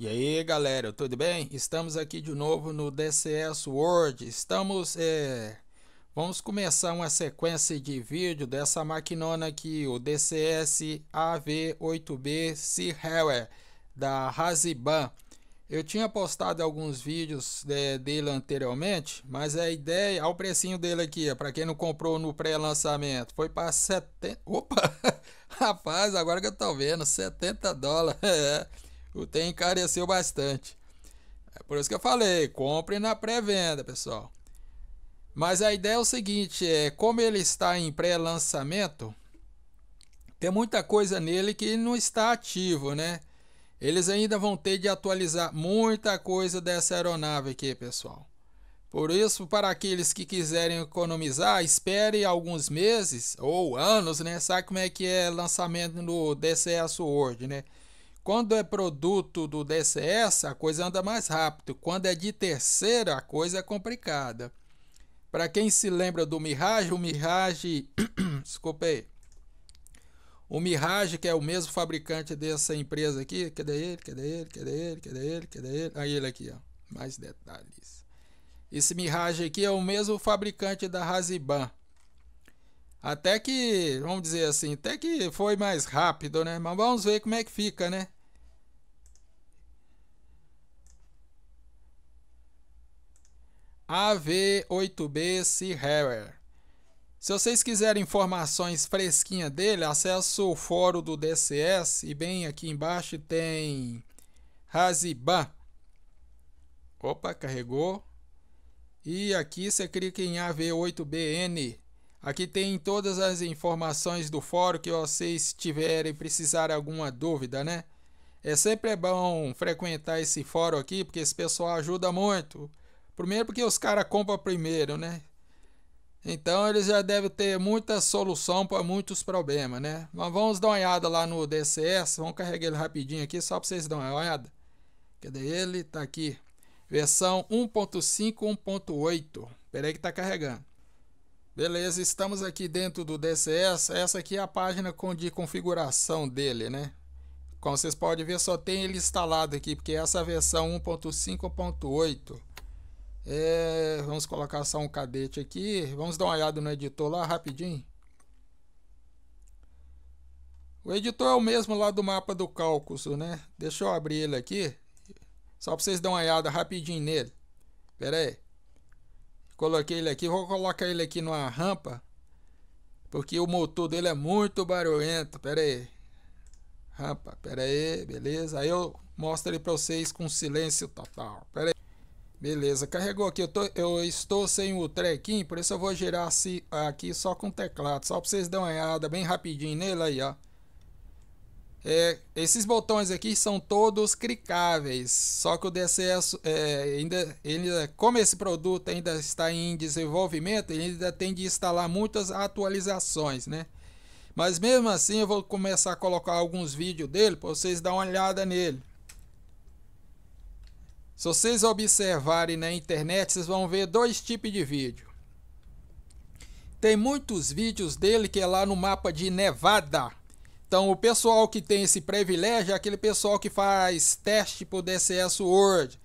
E aí galera, tudo bem? Estamos aqui de novo no DCS World. Estamos. É... Vamos começar uma sequência de vídeo dessa maquinona aqui, o DCS AV8B Seahaware da Raziban. Eu tinha postado alguns vídeos é, dele anteriormente, mas a ideia, olha o precinho dele aqui, para quem não comprou no pré-lançamento, foi para 70. Opa! Rapaz, agora que eu tô vendo, 70 dólares. É. O tem encareceu bastante. É por isso que eu falei, compre na pré-venda, pessoal. Mas a ideia é o seguinte, é, como ele está em pré-lançamento, tem muita coisa nele que não está ativo, né? Eles ainda vão ter de atualizar muita coisa dessa aeronave aqui, pessoal. Por isso, para aqueles que quiserem economizar, espere alguns meses ou anos, né? Sabe como é que é lançamento no DCS World, né? Quando é produto do DCS, a coisa anda mais rápido. Quando é de terceira, a coisa é complicada. Para quem se lembra do Mirage, o Mirage, desculpa aí. O Mirage, que é o mesmo fabricante dessa empresa aqui, cadê ele? Cadê ele? Cadê ele? Cadê ele? Cadê ele? Aí ele aqui, ó. Mais detalhes. Esse Mirage aqui é o mesmo fabricante da Raziban. Até que, vamos dizer assim, até que foi mais rápido, né? Mas vamos ver como é que fica, né? AV8B Seaharer. Se vocês quiserem informações fresquinhas dele, acesse o fórum do DCS e bem aqui embaixo tem Raziban. Opa, carregou. E aqui você clica em AV8BN. Aqui tem todas as informações do fórum que vocês tiverem precisar alguma dúvida, né? É sempre bom frequentar esse fórum aqui, porque esse pessoal ajuda muito. Primeiro porque os caras compram primeiro, né? Então eles já devem ter muita solução para muitos problemas, né? Mas vamos dar uma olhada lá no DCS, vamos carregar ele rapidinho aqui só para vocês darem uma olhada. Cadê ele? Tá aqui. Versão 1.5, 1.8. Peraí que tá carregando. Beleza, estamos aqui dentro do DCS. Essa aqui é a página de configuração dele, né? Como vocês podem ver, só tem ele instalado aqui, porque essa versão 1.5.8 é, vamos colocar só um cadete aqui. Vamos dar uma olhada no editor lá rapidinho. O editor é o mesmo lá do mapa do Cálculo, né? Deixa eu abrir ele aqui. Só para vocês darem uma olhada rapidinho nele. Pera aí. Coloquei ele aqui. Vou colocar ele aqui numa rampa. Porque o motor dele é muito barulhento. Pera aí. Rampa. Pera aí. Beleza. Aí eu mostro ele para vocês com silêncio total. Pera aí. Beleza, carregou aqui. Eu, tô, eu estou sem o trequinho, por isso eu vou gerar se assim, aqui só com o teclado. Só para vocês darem uma olhada bem rapidinho nele aí, ó. É, esses botões aqui são todos clicáveis, só que o DCS, é, ainda, ele, é, como esse produto ainda está em desenvolvimento, ele ainda tem de instalar muitas atualizações, né? Mas mesmo assim eu vou começar a colocar alguns vídeos dele para vocês dar uma olhada nele. Se vocês observarem na internet, vocês vão ver dois tipos de vídeo. Tem muitos vídeos dele que é lá no mapa de Nevada. Então o pessoal que tem esse privilégio é aquele pessoal que faz teste por DCS World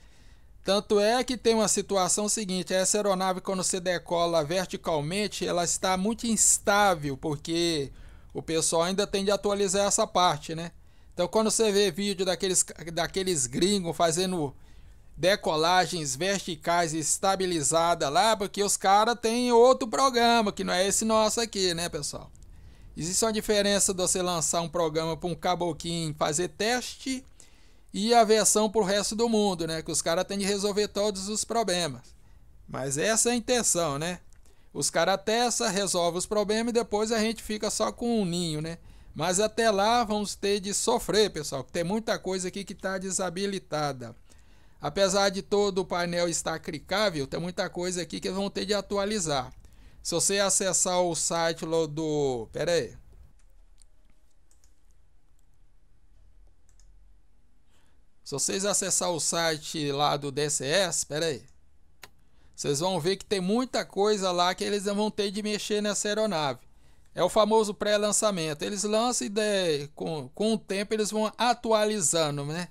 Tanto é que tem uma situação seguinte, essa aeronave quando você decola verticalmente, ela está muito instável, porque o pessoal ainda tem de atualizar essa parte, né? Então quando você vê vídeo daqueles, daqueles gringos fazendo decolagens verticais estabilizada lá, porque os caras têm outro programa, que não é esse nosso aqui, né, pessoal? Existe uma diferença de você lançar um programa para um caboquinho fazer teste e a versão para o resto do mundo, né? Que os caras têm de resolver todos os problemas. Mas essa é a intenção, né? Os caras testam, resolvem os problemas e depois a gente fica só com um ninho, né? Mas até lá vamos ter de sofrer, pessoal, que tem muita coisa aqui que está desabilitada. Apesar de todo o painel estar clicável, tem muita coisa aqui que vão ter de atualizar. Se você acessar o site do... Pera aí. Se vocês acessar o site lá do DCS, pera aí. Vocês vão ver que tem muita coisa lá que eles vão ter de mexer nessa aeronave. É o famoso pré-lançamento. Eles lançam e de, com, com o tempo eles vão atualizando, né?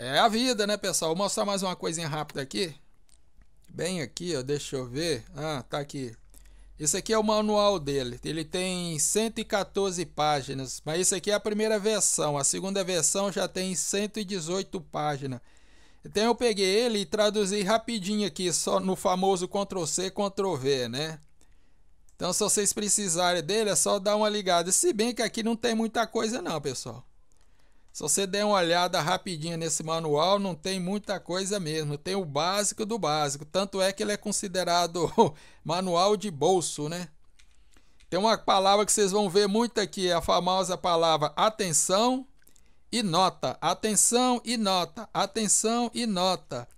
É a vida, né, pessoal? Vou mostrar mais uma coisinha rápida aqui. Bem aqui, ó, deixa eu ver. Ah, tá aqui. Esse aqui é o manual dele. Ele tem 114 páginas, mas esse aqui é a primeira versão. A segunda versão já tem 118 páginas. Então eu peguei ele e traduzi rapidinho aqui, só no famoso Ctrl C, Ctrl V, né? Então se vocês precisarem dele, é só dar uma ligada. Se bem que aqui não tem muita coisa não, pessoal. Se você der uma olhada rapidinha nesse manual, não tem muita coisa mesmo. Tem o básico do básico. Tanto é que ele é considerado manual de bolso, né? Tem uma palavra que vocês vão ver muito aqui, é a famosa palavra atenção e nota. Atenção e nota. Atenção e nota.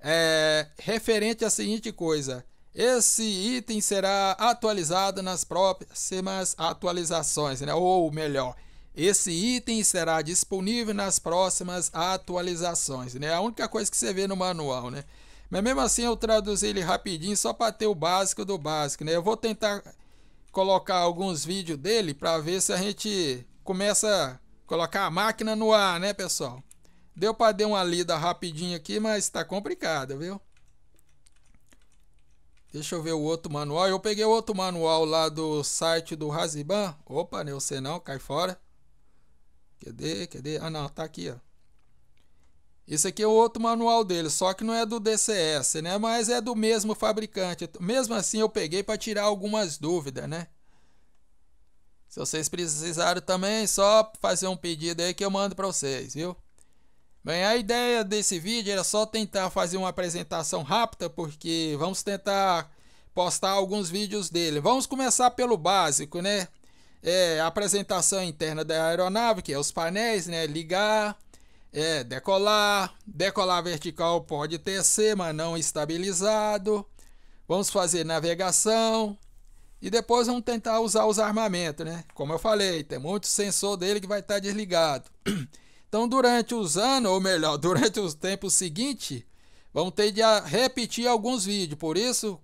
É, referente à seguinte coisa. Esse item será atualizado nas próximas atualizações, né? ou melhor, esse item será disponível nas próximas atualizações, né? A única coisa que você vê no manual, né? Mas mesmo assim eu traduzi ele rapidinho só para ter o básico do básico, né? Eu vou tentar colocar alguns vídeos dele para ver se a gente começa a colocar a máquina no ar, né, pessoal? Deu para dar uma lida rapidinho aqui, mas está complicado, viu? Deixa eu ver o outro manual. Eu peguei outro manual lá do site do Raziban. Opa, não né? sei não, cai fora. Cadê? Cadê? Ah, não, tá aqui, ó. Esse aqui é o outro manual dele, só que não é do DCS, né? Mas é do mesmo fabricante. Mesmo assim, eu peguei para tirar algumas dúvidas, né? Se vocês precisarem também, só fazer um pedido aí que eu mando para vocês, viu? Bem, a ideia desse vídeo era só tentar fazer uma apresentação rápida, porque vamos tentar postar alguns vídeos dele. Vamos começar pelo básico, né? É, a apresentação interna da aeronave, que é os painéis, né? Ligar, é, decolar, decolar vertical pode tecer, mas não estabilizado. Vamos fazer navegação e depois vamos tentar usar os armamentos, né? Como eu falei, tem muito sensor dele que vai estar tá desligado. Então, durante os anos, ou melhor, durante os tempos seguintes, vamos ter de repetir alguns vídeos. Por isso,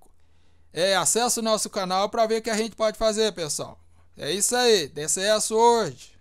é, acesse o nosso canal para ver o que a gente pode fazer, pessoal. É isso aí, é a Sword.